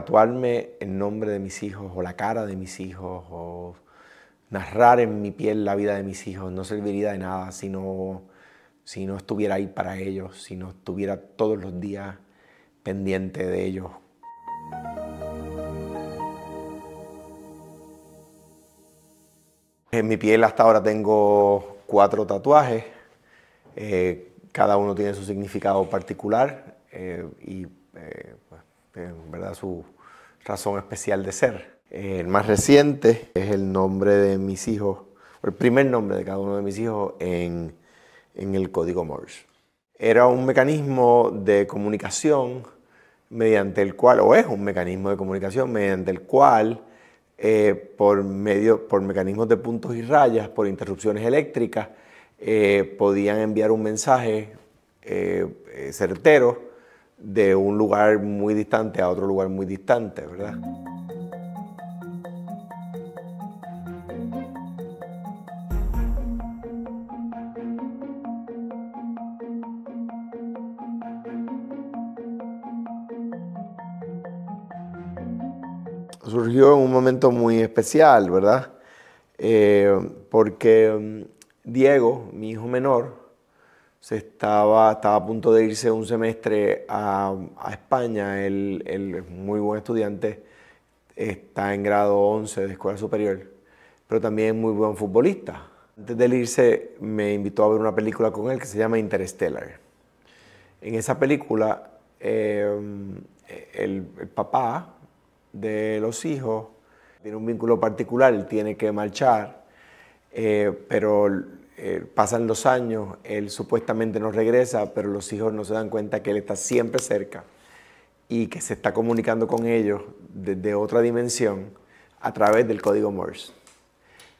tatuarme el nombre de mis hijos o la cara de mis hijos o narrar en mi piel la vida de mis hijos no serviría de nada si no, si no estuviera ahí para ellos, si no estuviera todos los días pendiente de ellos. En mi piel hasta ahora tengo cuatro tatuajes, eh, cada uno tiene su significado particular eh, y este, en verdad su razón especial de ser. El más reciente es el nombre de mis hijos, el primer nombre de cada uno de mis hijos en, en el código Morse. Era un mecanismo de comunicación mediante el cual, o es un mecanismo de comunicación mediante el cual, eh, por, medio, por mecanismos de puntos y rayas, por interrupciones eléctricas, eh, podían enviar un mensaje eh, certero de un lugar muy distante a otro lugar muy distante, ¿verdad? Surgió en un momento muy especial, ¿verdad? Eh, porque mm, Diego, mi hijo menor, se estaba, estaba a punto de irse un semestre a, España. Él, es muy buen estudiante, está en grado 11 de escuela superior, pero también muy buen futbolista. Antes de irse, me invitó a ver una película con él que se llama Interstellar. En esa película, eh, el, papá de los hijos tiene un vínculo particular, él tiene que marchar, eh, pero eh, pasan los años, él supuestamente no regresa, pero los hijos no se dan cuenta que él está siempre cerca y que se está comunicando con ellos desde otra dimensión a través del código Morse.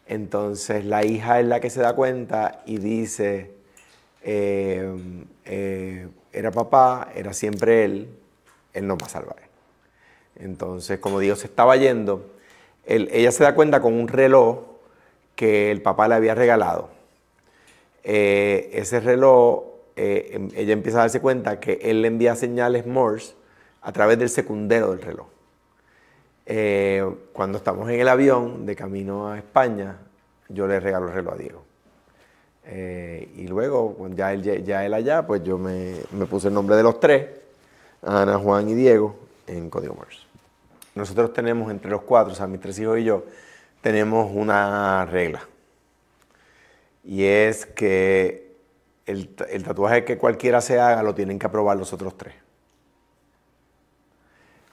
Entonces la hija es la que se da cuenta y dice, eh, eh, era papá, era siempre él, él no va a salvar. Entonces, como Dios estaba yendo, ella se da cuenta con un reloj que el papá le había regalado eh, ese reloj, eh, em, ella empieza a darse cuenta que él le envía señales Morse a través del secundero del reloj. Eh, cuando estamos en el avión de camino a España, yo le regalo el reloj a Diego. y luego, ya él, ya él allá, pues yo me, me, puse el nombre de los tres, Ana, Juan y Diego, en Código Morse. Nosotros tenemos entre los cuatro, o sea, mis tres hijos y yo, tenemos una regla y es que el, tatuaje que cualquiera se haga lo tienen que aprobar los otros tres.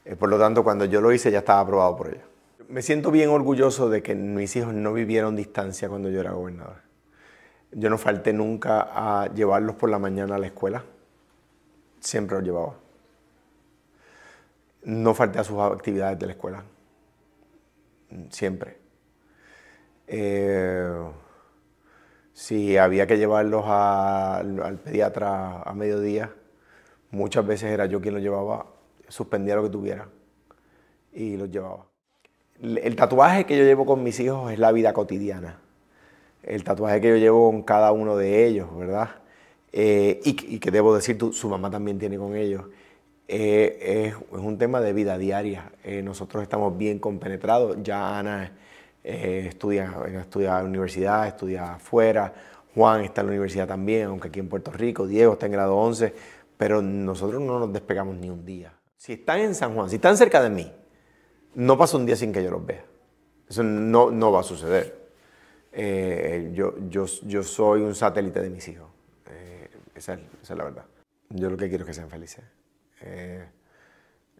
Eh, por lo tanto, cuando yo lo hice ya estaba aprobado por ella. Me siento bien orgulloso de que mis hijos no vivieron distancia cuando yo era gobernador. Yo no falté nunca a llevarlos por la mañana a la escuela. Siempre los llevaba. No falté a sus actividades de la escuela. Siempre. Eh, si había que llevarlos al pediatra a mediodía, muchas veces era yo quien los llevaba, suspendía lo que tuviera y los llevaba. El tatuaje que yo llevo con mis hijos es la vida cotidiana. El tatuaje que yo llevo con cada uno de ellos, ¿verdad? Eh, y, que debo decir, su mamá también tiene con ellos. Eh, es, un tema de vida diaria. Eh, nosotros estamos bien compenetrados. Ya Ana eh, estudia, eh, estudia, en la universidad, estudia afuera, Juan está en la universidad también, aunque aquí en Puerto Rico, Diego está en grado 11, pero nosotros no nos despegamos ni un día. Si están en San Juan, si están cerca de mí, no pasa un día sin que yo los vea. Eso no, no va a suceder. Eh, yo, yo, yo, soy un satélite de mis hijos. esa, es, la verdad. Yo lo que quiero es que sean felices.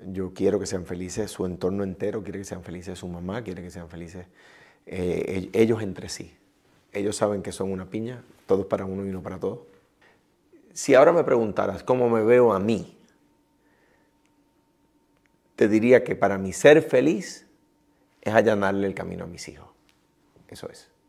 Yo quiero que sean felices, su entorno entero quiere que sean felices, su mamá quiere que sean felices, eh, ellos entre sí. Ellos saben que son una piña, todos para uno y uno para todos. Si ahora me preguntaras cómo me veo a mí, te diría que para mí ser feliz es allanarle el camino a mis hijos. Eso es.